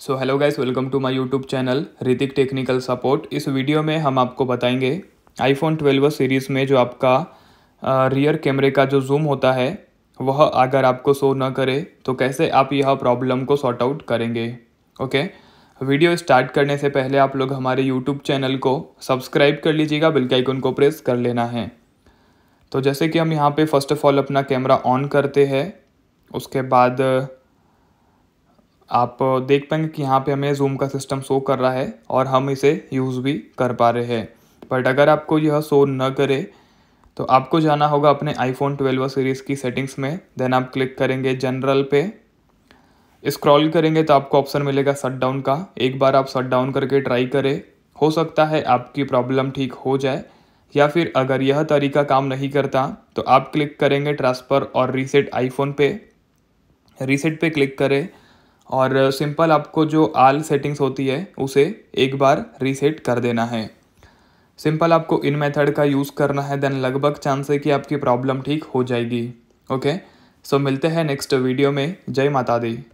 so hello guys welcome to my YouTube channel Hrithik technical support इस video में हम आपको बताएंगे आईफोन 12 सीरीज़ में जो आपका रियर कैमरे का जो जूम होता है वह अगर आपको शो ना करे तो कैसे आप यह प्रॉब्लम को सॉर्ट आउट करेंगे ओके वीडियो स्टार्ट करने से पहले आप लोग हमारे यूट्यूब चैनल को सब्सक्राइब कर लीजिएगा बिल्कुल आइकन को प्रेस कर लेना है तो जैसे कि हम यहाँ पे फर्स्ट ऑफ ऑल अपना कैमरा ऑन करते हैं उसके बाद आप देख पाएंगे कि यहाँ पे हमें जूम का सिस्टम शो कर रहा है और हम इसे यूज़ भी कर पा रहे हैं बट अगर आपको यह शो न करे तो आपको जाना होगा अपने आईफोन ट्वेल्व सीरीज़ की सेटिंग्स में देन आप क्लिक करेंगे जनरल पे स्क्रॉल करेंगे तो आपको ऑप्शन मिलेगा शट डाउन का एक बार आप शट डाउन करके ट्राई करें हो सकता है आपकी प्रॉब्लम ठीक हो जाए या फिर अगर यह तरीका काम नहीं करता तो आप क्लिक करेंगे ट्रांसफ़र और रीसेट आईफोन पे रीसेट पे क्लिक करें और सिंपल आपको जो आल सेटिंग्स होती है उसे एक बार रीसेट कर देना है सिंपल आपको इन मेथड का यूज़ करना है देन लगभग चांस है कि आपकी प्रॉब्लम ठीक हो जाएगी ओके सो मिलते हैं नेक्स्ट वीडियो में जय माता दी